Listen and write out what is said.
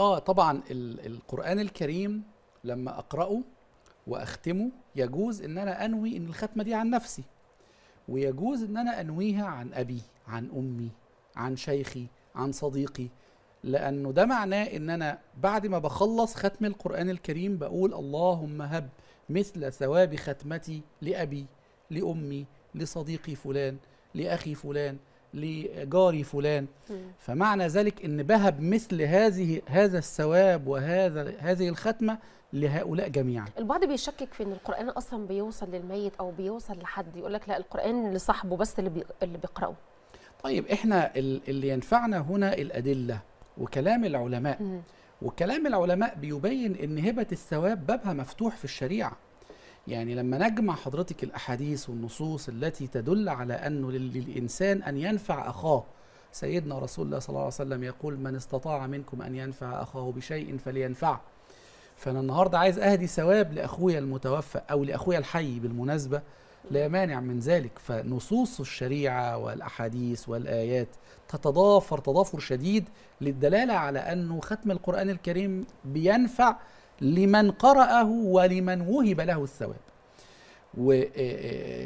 اه طبعا القران الكريم لما اقراه واختمه يجوز ان انا انوي ان الختمه دي عن نفسي ويجوز ان انا انويها عن ابي عن امي عن شيخي عن صديقي لانه ده معناه ان انا بعد ما بخلص ختم القران الكريم بقول اللهم هب مثل ثواب ختمتي لابي لامي لصديقي فلان لاخي فلان لجاري فلان م. فمعنى ذلك ان بهب مثل هذه هذا الثواب وهذا هذه الختمه لهؤلاء جميعا البعض بيشكك في ان القران اصلا بيوصل للميت او بيوصل لحد يقول لك لا القران لصاحبه بس اللي بي... اللي بيقراه طيب احنا اللي ينفعنا هنا الادله وكلام العلماء م. وكلام العلماء بيبين ان هبه الثواب بابها مفتوح في الشريعه يعني لما نجمع حضرتك الأحاديث والنصوص التي تدل على أنه للإنسان أن ينفع أخاه سيدنا رسول الله صلى الله عليه وسلم يقول من استطاع منكم أن ينفع أخاه بشيء فلينفعه فأنا النهاردة عايز أهدي ثواب لأخويا المتوفى أو لأخويا الحي بالمناسبة لا مانع من ذلك فنصوص الشريعة والأحاديث والآيات تتضافر تضافر شديد للدلالة على أنه ختم القرآن الكريم بينفع لمن قرأه ولمن وهب له الثواب و آه، آه،